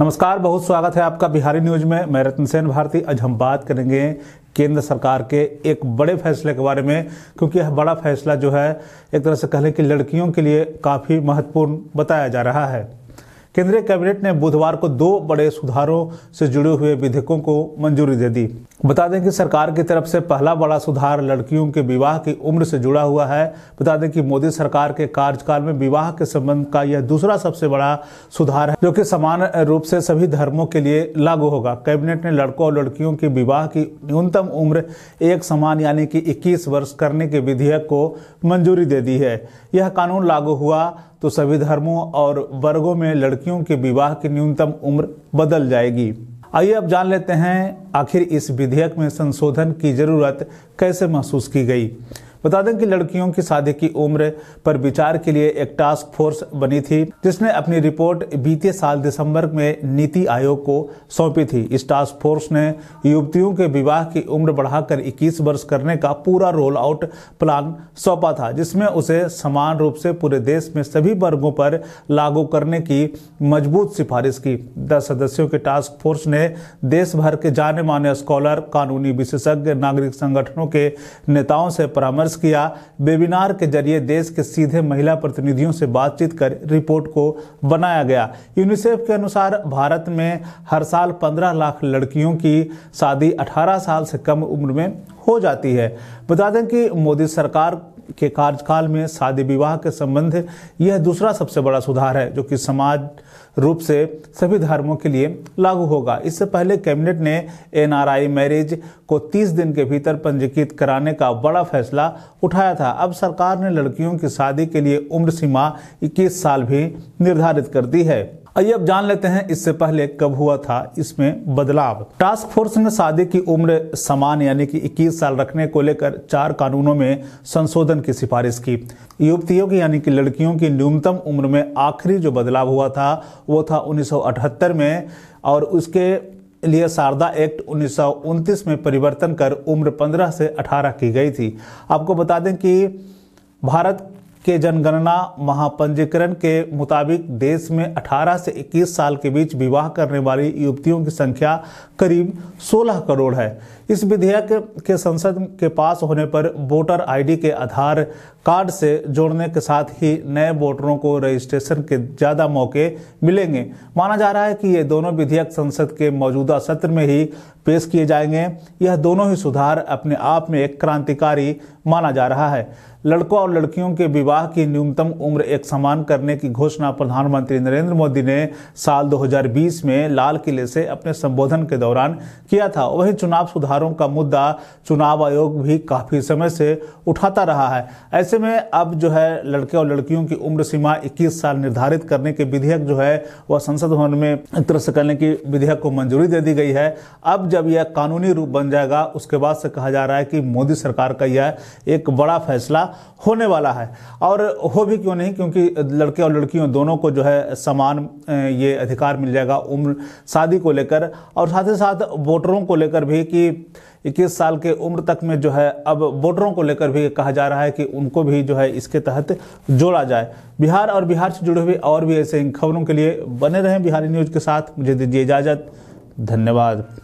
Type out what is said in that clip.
नमस्कार बहुत स्वागत है आपका बिहारी न्यूज में मैं रतन सेन भारती आज हम बात करेंगे केंद्र सरकार के एक बड़े फैसले के बारे में क्योंकि यह बड़ा फैसला जो है एक तरह से कह लें कि लड़कियों के लिए काफ़ी महत्वपूर्ण बताया जा रहा है केंद्रीय कैबिनेट ने बुधवार को दो बड़े सुधारों से जुड़े हुए विधेयकों को मंजूरी दे दी बता दें कि सरकार की तरफ से पहला बड़ा सुधार लड़कियों के विवाह की उम्र से जुड़ा हुआ है बता दें कि मोदी सरकार के कार्यकाल में विवाह के संबंध का यह दूसरा सबसे बड़ा सुधार है जो कि समान रूप से सभी धर्मों के लिए लागू होगा कैबिनेट ने लड़कों और लड़कियों के विवाह की न्यूनतम उम्र एक समान यानी कि इक्कीस वर्ष करने के विधेयक को मंजूरी दे दी है यह कानून लागू हुआ तो सभी धर्मों और वर्गों में लड़कियों के विवाह की न्यूनतम उम्र बदल जाएगी आइए अब जान लेते हैं आखिर इस विधेयक में संशोधन की जरूरत कैसे महसूस की गई बता दें कि लड़कियों की शादी की उम्र पर विचार के लिए एक टास्क फोर्स बनी थी जिसने अपनी रिपोर्ट बीते साल दिसंबर में नीति आयोग को सौंपी थी इस टास्क फोर्स ने युवतियों के विवाह की उम्र बढ़ाकर 21 वर्ष करने का पूरा रोल आउट प्लान सौंपा था जिसमें उसे समान रूप से पूरे देश में सभी वर्गों पर लागू करने की मजबूत सिफारिश की दस सदस्यों के टास्क फोर्स ने देश भर के जाने माने स्कॉलर कानूनी विशेषज्ञ नागरिक संगठनों के नेताओं से परामर्श किया वेबिनार के जरिए देश के सीधे महिला प्रतिनिधियों से बातचीत कर रिपोर्ट को बनाया गया यूनिसेफ के अनुसार भारत में हर साल 15 लाख लड़कियों की शादी 18 साल से कम उम्र में हो जाती है बता दें कि मोदी सरकार के कार्यकाल में शादी विवाह के संबंध यह दूसरा सबसे बड़ा सुधार है जो कि समाज रूप से सभी धर्मों के लिए लागू होगा इससे पहले कैबिनेट ने एनआरआई मैरिज को 30 दिन के भीतर पंजीकृत कराने का बड़ा फैसला उठाया था अब सरकार ने लड़कियों की शादी के लिए उम्र सीमा 21 साल भी निर्धारित कर दी है आइए अब जान लेते हैं इससे पहले कब हुआ था इसमें बदलाव टास्क फोर्स ने शादी की उम्र समान यानी कि 21 साल रखने को लेकर चार कानूनों में संशोधन की सिफारिश की युवतियों की यानी कि लड़कियों की न्यूनतम उम्र में आखिरी जो बदलाव हुआ था वो था उन्नीस में और उसके लिए शारदा एक्ट उन्नीस में परिवर्तन कर उम्र 15 से 18 की गई थी आपको बता दें कि भारत के जनगणना महापंजीकरण के मुताबिक देश में 18 से 21 साल के बीच विवाह करने वाली युवतियों की संख्या करीब 16 करोड़ है इस विधेयक के संसद के पास होने पर वोटर आईडी के आधार कार्ड से जोड़ने के साथ ही नए वोटरों को रजिस्ट्रेशन के ज़्यादा मौके मिलेंगे माना जा रहा है कि ये दोनों विधेयक संसद के मौजूदा सत्र में ही पेश किए जाएंगे यह दोनों ही सुधार अपने आप में एक क्रांतिकारी माना जा रहा है लड़कों और लड़कियों के विवाह की न्यूनतम उम्र एक समान करने की घोषणा प्रधानमंत्री नरेंद्र मोदी ने साल 2020 में लाल किले से अपने संबोधन के दौरान किया था वहीं चुनाव सुधार सुधारों का मुद्दा चुनाव आयोग भी काफ़ी समय से उठाता रहा है ऐसे में अब जो है लड़के और लड़कियों की उम्र सीमा 21 साल निर्धारित करने के विधेयक जो है वह संसद भवन में त्रस्त करने की विधेयक को मंजूरी दे दी गई है अब जब यह कानूनी रूप बन जाएगा उसके बाद से कहा जा रहा है कि मोदी सरकार का यह एक बड़ा फैसला होने वाला है और हो भी क्यों नहीं क्योंकि लड़के और लड़कियों दोनों को जो है समान ये अधिकार मिल जाएगा उम्र शादी को लेकर और साथ ही साथ वोटरों को लेकर भी कि 21 साल के उम्र तक में जो है अब वोटरों को लेकर भी कहा जा रहा है कि उनको भी जो है इसके तहत जोड़ा जाए बिहार और बिहार से जुड़े हुए और भी ऐसे इन खबरों के लिए बने रहें बिहारी न्यूज़ के साथ मुझे दीजिए इजाज़त धन्यवाद